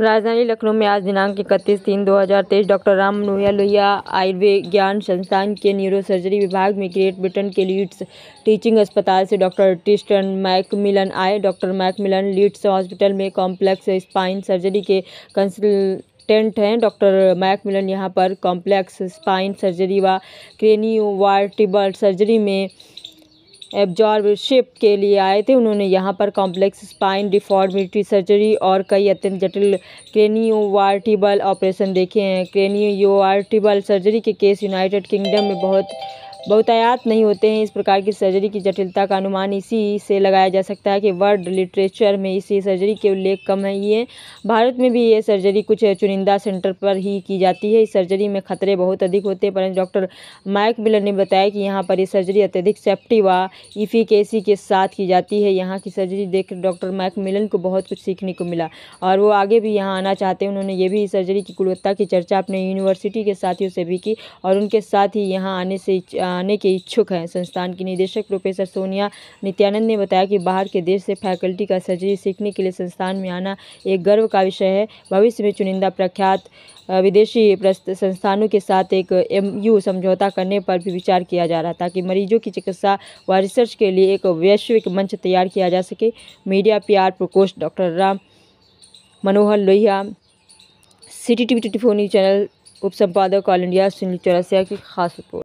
राजधानी लखनऊ में आज दिनांक इकतीस तीन 2023 डॉक्टर राम मनोहर लोहिया आयुर्विज्ञान संस्थान के न्यूरोसर्जरी विभाग में ग्रेट ब्रिटेन के लीड्स टीचिंग अस्पताल से डॉक्टर टिस्टन मैकमिलन आए डॉक्टर मैकमिलन लीड्स हॉस्पिटल में कॉम्प्लेक्स स्पाइन सर्जरी के कंसल टेंट हैं डॉक्टर मैक मिलन यहाँ पर कॉम्प्लेक्स स्पाइन सर्जरी व क्रेनियोवार्टिबल सर्जरी में एब्जॉर्बशिप के लिए आए थे उन्होंने यहाँ पर कॉम्प्लेक्स स्पाइन डिफॉर्मिटी सर्जरी और कई अत्यंत जटिल क्रेनियोवार्टिबल ऑपरेशन देखे हैं क्रेनियोवार्टिबल सर्जरी के केस यूनाइटेड किंगडम में बहुत बहुतायात नहीं होते हैं इस प्रकार की सर्जरी की जटिलता का अनुमान इसी से लगाया जा सकता है कि वर्ल्ड लिटरेचर में इसी सर्जरी के उल्लेख कम है ये भारत में भी ये सर्जरी कुछ चुनिंदा सेंटर पर ही की जाती है इस सर्जरी में खतरे बहुत अधिक होते हैं परंतु डॉक्टर माइक मिलर ने बताया कि यहाँ पर ये सर्जरी अत्यधिक सेफ्टी व इफिकेसी के साथ की जाती है यहाँ की सर्जरी देख डॉक्टर माइक मिलन को बहुत कुछ सीखने को मिला और वो आगे भी यहाँ आना चाहते हैं उन्होंने ये भी सर्जरी की गुणवत्ता की चर्चा अपने यूनिवर्सिटी के साथियों से भी की और उनके साथ ही यहाँ आने से बनाने के इच्छुक हैं संस्थान की निदेशक प्रोफेसर सोनिया नित्यानंद ने बताया कि बाहर के देश से फैकल्टी का सर्जरी सीखने के लिए संस्थान में आना एक गर्व का विषय है भविष्य में चुनिंदा प्रख्यात विदेशी संस्थानों के साथ एक एमयू समझौता करने पर भी विचार किया जा रहा था कि मरीजों की चिकित्सा व रिसर्च के लिए एक वैश्विक मंच तैयार किया जा सके मीडिया पीआर प्रकोष्ठ doctor Ram Manohar Lohia city T V twenty four news channel उप संपादक ऑल इंडिया सुनील चौरसिया की खास रिपोर्ट